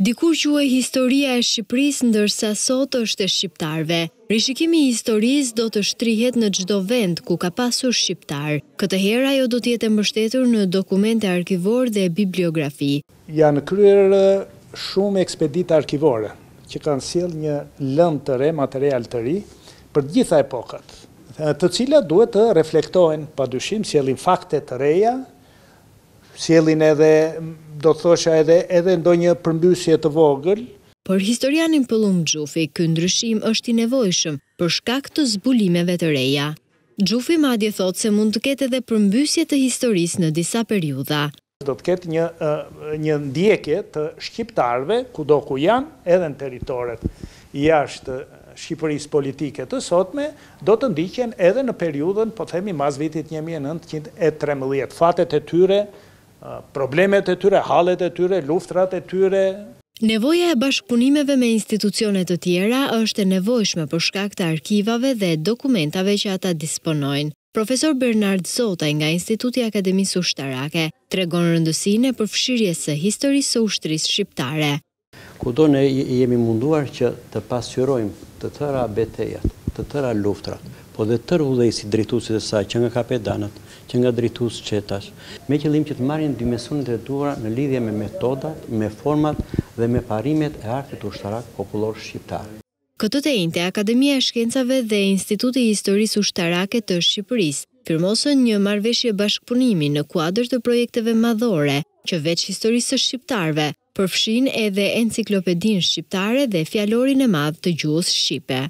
Dikur që e historia e Shqipëris ndërsa sot është e Shqiptarve. Rishikimi i historis do të shtrihet në gjdo vend ku ka pasur Shqiptar. Këtë hera jo do tjetë mështetur në dokumente arkivor dhe bibliografi. Janë kryer shumë ekspeditë arkivore që kanë siel një lënd të re, material të ri, për gjitha epokat, të cila duhet të reflektojnë, pa dushim, sielin fakte të reja, sielin edhe do të thosha edhe edhe ndonjë përmbysje të vogël. Por historianin Pëllum Xhufi, ky ndryshim është i nevojshëm për shkak të zbulimeve të reja. Xhufi madje thotë se mund të ketë edhe përmbysje të historisë në disa periudha. Do të ketë një një ndjekje të shqiptarëve kudo ku janë, edhe në territoret jashtë Shqipërisë politike të sotme, do të ndikjen edhe në periudën, po themi, mas vitit 1913, fatet e tyre problemet e tyre, halet e tyre, luftrat e tyre. Nevoja e bashkëpunimeve me institucionet të tjera është e nevojshme për shkak të arkivave dhe dokumentave që ata disponojnë. Profesor Bernard Zotaj nga Instituti Akademisë Ushtarake tregon rëndësinë e përfshirjes së historisë së ushtrisë shqiptare. Kudo ne jemi munduar që të pasyrojmë të tëra betejat, të tëra luftrat, po dhe tër udhej si drejtusit e saj, që nga kapedanët, që nga drejtus qetash, me qëllim që të marrin dimesunit e dura në lidhje me metodat, me format dhe me parimet e artit ushtarak popullor shqiptar. Këtë të ejnëte, Akademia e Shkencave dhe Instituti Historisë Ushtarake të Shqipëris firmosën një marveshje bashkëpunimi në kuadrë të projekteve madhore që veç historisë shqiptarve, përfshin edhe enciklopedin shqiptare dhe fjalorin e madhë të gjuhës shqipe.